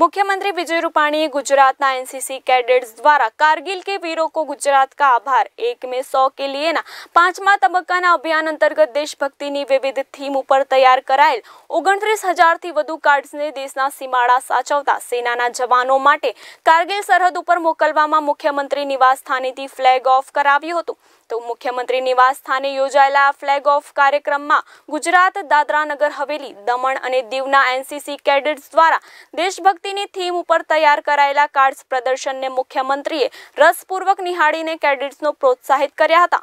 मुख्यमंत्री विजय रूपाणी गुजरातના NCC cadets દ્વારા કારગિલ કે વીરો કો ગુજરાત કા આભાર 1 મે 100 કે લિયે ના 5મા તબક્કાના અભિયાન અંતર્ગત દેશભક્તિ ની વૈવિધ્ય થીમ ઉપર તૈયાર કરાયેલ 29000 થી વધુ કાર્ટ્સ ને દેશના સીમાડા સાચવતા સેનાના જવાનો માટે કારગિલ સરહદ ઉપર મોકલવામાં મુખ્યમંત્રી નિવાસસ્થાનથી ફ્લેગ ઓફ કરાવ્યું હતું તો મુખ્યમંત્રી નિવાસસ્થાને યોજાયેલા ફ્લેગ ઓફ કાર્યક્રમમાં ગુજરાત દાદરાનગર હવેલી દમણ અને દીવના NCC કેડેટ્સ દ્વારા દેશભક શક્તિની થીમ ઉપર તૈયાર કરાયેલા કાર્ડ્સ પ્રદર્શનને મુખ્યમંત્રીએ રસપૂર્વક નિહાળીને કેડેટ્સનો પ્રોત્સાહિત કર્યા હતા